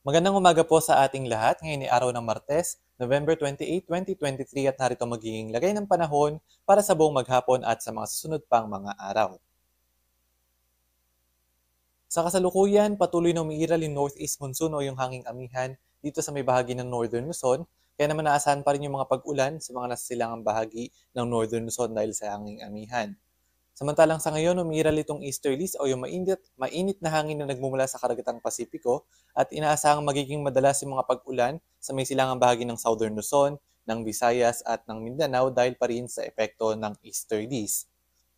Magandang umaga po sa ating lahat. Ngayon ay araw ng Martes, November 28, 2023 at narito magiging lagay ng panahon para sa buong maghapon at sa mga susunod pang mga araw. Sa kasalukuyan, patuloy na umiiral yung northeast monsoon o yung hanging amihan dito sa may bahagi ng northern Luzon. Kaya naman naasahan pa rin yung mga pag-ulan sa mga nasilangang bahagi ng northern Luzon dahil sa hanging amihan. Samantalang sa ngayon, umiiral itong easterlies o yung mainit, mainit na hangin na nagmumula sa karagatang Pasipiko at inaasahang magiging madalas yung mga pag-ulan sa may silangang bahagi ng Southern Luzon, ng Visayas at ng Mindanao dahil pa rin sa epekto ng easterlies.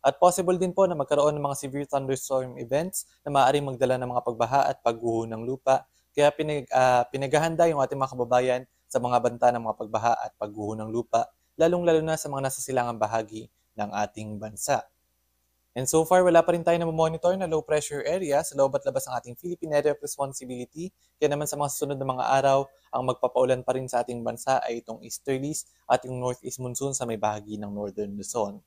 At possible din po na magkaroon ng mga severe thunderstorm events na maaaring magdala ng mga pagbaha at pagguho ng lupa. Kaya pinag, uh, pinaghahanda yung ating mga kababayan sa mga banta ng mga pagbaha at pagguho ng lupa, lalong-lalo na sa mga nasa silangang bahagi ng ating bansa. And so far, wala pa rin tayo na monitor na low pressure area sa loob at labas ng ating Philippine Area of Responsibility. Kaya naman sa mga susunod na mga araw, ang magpapaulan pa rin sa ating bansa ay itong easterlies at yung northeast monsoon sa may bahagi ng northern Luzon.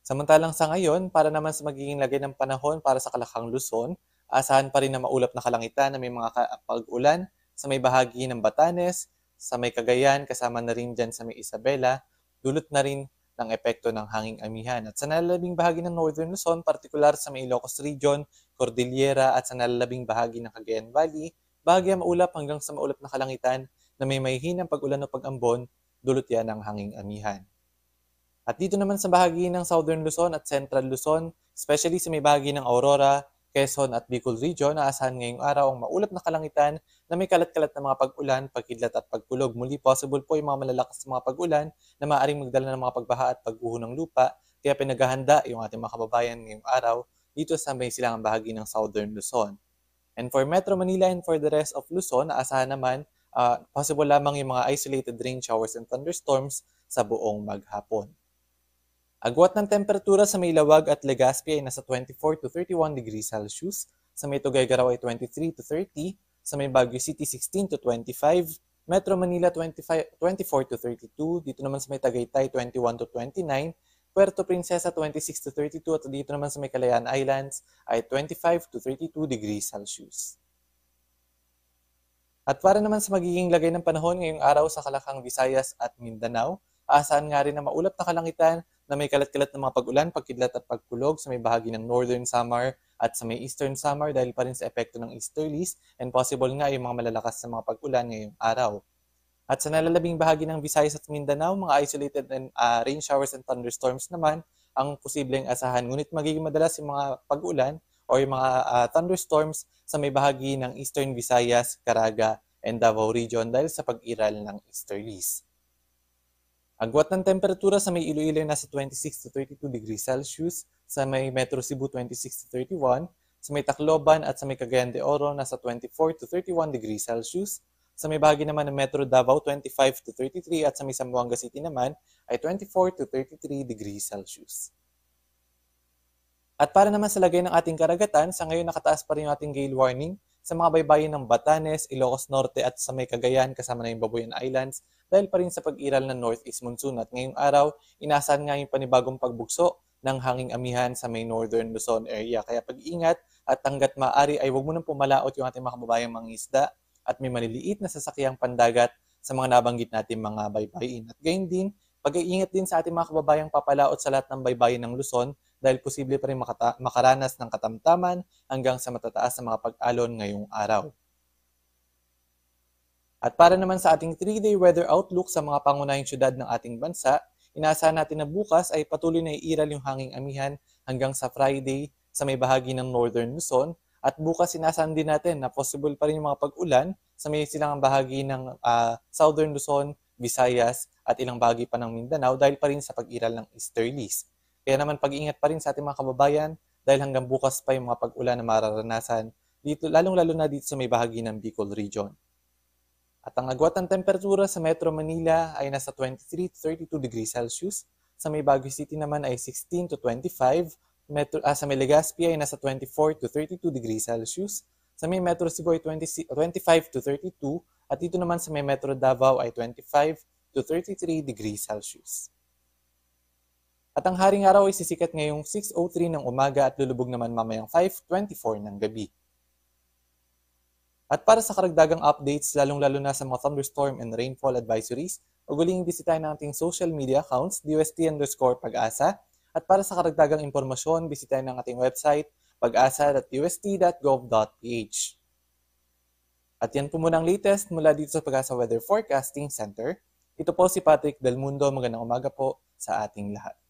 Samantalang sa ngayon, para naman sa magiging lagay ng panahon para sa kalakang Luzon, asahan pa rin na maulap na kalangitan na may mga pag-ulan sa may bahagi ng Batanes, sa may Cagayan, kasama na rin dyan sa may Isabela, dulot na rin ng epekto ng hanging amihan at sa nalalabing bahagi ng Northern Luzon, partikular sa may Ilocos Region, Cordillera at sa nalalabing bahagi ng Cagayan Valley, bahagi maulap hanggang sa maulap na kalangitan na may mahihinang pag-ulan o pag-ambon, dulot yan ng hanging amihan. At dito naman sa bahagi ng Southern Luzon at Central Luzon, especially sa may bahagi ng Aurora, Quezon at Bicol Region naasahan ngayong araw ang maulap na kalangitan na may kalat-kalat na mga pag-ulan, pagkidlat at pagkulog. Muli possible po yung mga malalakas na mga pag-ulan na maaaring magdala ng mga pagbaha at pag ng lupa. Kaya pinaghahanda yung ating mga kababayan ngayong araw dito sa may silangang bahagi ng Southern Luzon. And for Metro Manila and for the rest of Luzon, naasahan naman uh, possible lamang yung mga isolated rain showers and thunderstorms sa buong maghapon. Agwat ng temperatura sa Maylawag at Legazpi ay nasa 24 to 31 degrees Celsius, sa may Tugaygaraw ay 23 to 30, sa may Baguio City 16 to 25, Metro Manila 25, 24 to 32, dito naman sa may Tagaytay 21 to 29, Puerto Princesa 26 to 32 at dito naman sa may Calayan Islands ay 25 to 32 degrees Celsius. At para naman sa magiging lagay ng panahon ngayong araw sa Kalakang Visayas at Mindanao, aasahan nga rin na maulap na kalangitan na may kalat-kalat na mga pag-ulan, pagkidlat at pagkulog sa may bahagi ng northern Samar at sa may eastern Samar dahil pa rin sa epekto ng easterlies and possible nga yung mga malalakas na mga pag-ulan ngayong araw. At sa nalalabing bahagi ng Visayas at Mindanao, mga isolated and uh, rain showers and thunderstorms naman ang posibleng asahan. Ngunit magiging madalas yung mga pag-ulan o yung mga uh, thunderstorms sa may bahagi ng eastern Visayas, Caraga, and Davao region dahil sa pag-iral ng easterlies. Ang guwat ng temperatura sa may Iloilo nasa 26 to 32 degrees Celsius, sa may Metro Cebu 26 to 31, sa may Tacloban at sa may Cagayan de Oro nasa 24 to 31 degrees Celsius, sa may bahagi naman ng Metro Davao 25 to 33 at sa may Zamboanga City naman ay 24 to 33 degrees Celsius. At para naman sa lagay ng ating karagatan, sa ngayon nakataas pa rin yung ating gale warning sa mga baybayin ng Batanes, Ilocos Norte at sa may Cagayan kasama na yung Babuyan Islands dahil pa rin sa pag-iral ng northeast monsoon at ngayong araw, inasahan nga yung panibagong pagbukso ng hanging amihan sa may northern Luzon area. Kaya pag-ingat at hanggat maaari ay huwag mo nang pumalaot yung ating mga kababayang mangisda at may maliliit na sasakyang pandagat sa mga nabanggit natin mga baybayin. At gayon din, pag-iingat din sa ating mga kababayang papalaot sa lahat ng baybayin ng Luzon dahil posible pa rin makata- makaranas ng katamtaman hanggang sa matataas na mga pag-alon ngayong araw. At para naman sa ating 3-day weather outlook sa mga pangunahing syudad ng ating bansa, inaasahan natin na bukas ay patuloy na iiral yung hanging amihan hanggang sa Friday sa may bahagi ng Northern Luzon at bukas inaasahan din natin na possible pa rin yung mga pag-ulan sa may silangang bahagi ng uh, Southern Luzon, Visayas at ilang bahagi pa ng Mindanao dahil pa rin sa pag-iral ng easterlies. Kaya naman pag-ingat pa rin sa ating mga kababayan dahil hanggang bukas pa yung mga pag-ulan na mararanasan dito lalong-lalo na dito sa may bahagi ng Bicol region. At ang agwat ng temperatura sa Metro Manila ay nasa 23 to 32 degrees Celsius, sa may Baguio City naman ay 16 to 25, metro, ah, sa may Legazpi ay nasa 24 to 32 degrees Celsius, sa may Metro Cebu ay 20, 25 to 32, at dito naman sa may Metro Davao ay 25 to 33 degrees Celsius. At ang haring araw ay sisikat ngayong 6.03 ng umaga at lulubog naman mamayang 5.24 ng gabi. At para sa karagdagang updates, lalong-lalo na sa mga thunderstorm and rainfall advisories, uguling bisitahin ang ating social media accounts, DUST underscore pag-asa. At para sa karagdagang impormasyon, bisitahin ang ating website, pag-asa.ust.gov.ph. At yan po muna ang latest mula dito sa Pag-asa Weather Forecasting Center. Ito po si Patrick Del Mundo. Magandang umaga po sa ating lahat.